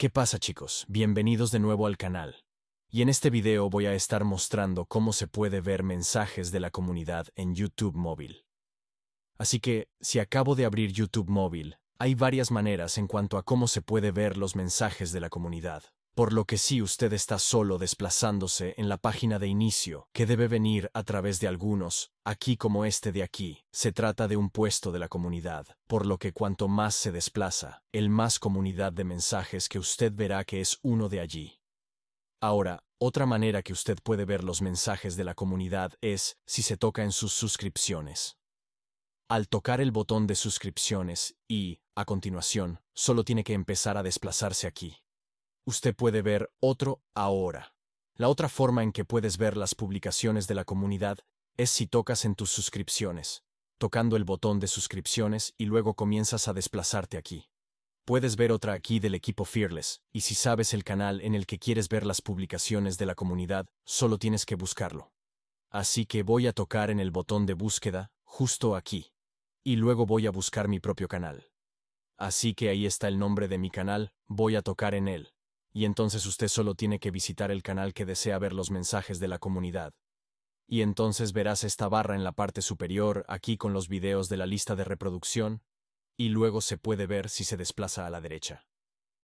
¿Qué pasa chicos? Bienvenidos de nuevo al canal. Y en este video voy a estar mostrando cómo se puede ver mensajes de la comunidad en YouTube móvil. Así que, si acabo de abrir YouTube móvil, hay varias maneras en cuanto a cómo se puede ver los mensajes de la comunidad por lo que sí usted está solo desplazándose en la página de inicio, que debe venir a través de algunos, aquí como este de aquí, se trata de un puesto de la comunidad, por lo que cuanto más se desplaza, el más comunidad de mensajes que usted verá que es uno de allí. Ahora, otra manera que usted puede ver los mensajes de la comunidad es si se toca en sus suscripciones. Al tocar el botón de suscripciones y, a continuación, solo tiene que empezar a desplazarse aquí usted puede ver otro ahora. La otra forma en que puedes ver las publicaciones de la comunidad es si tocas en tus suscripciones, tocando el botón de suscripciones y luego comienzas a desplazarte aquí. Puedes ver otra aquí del equipo Fearless, y si sabes el canal en el que quieres ver las publicaciones de la comunidad, solo tienes que buscarlo. Así que voy a tocar en el botón de búsqueda, justo aquí. Y luego voy a buscar mi propio canal. Así que ahí está el nombre de mi canal, voy a tocar en él y entonces usted solo tiene que visitar el canal que desea ver los mensajes de la comunidad. Y entonces verás esta barra en la parte superior, aquí con los videos de la lista de reproducción, y luego se puede ver si se desplaza a la derecha.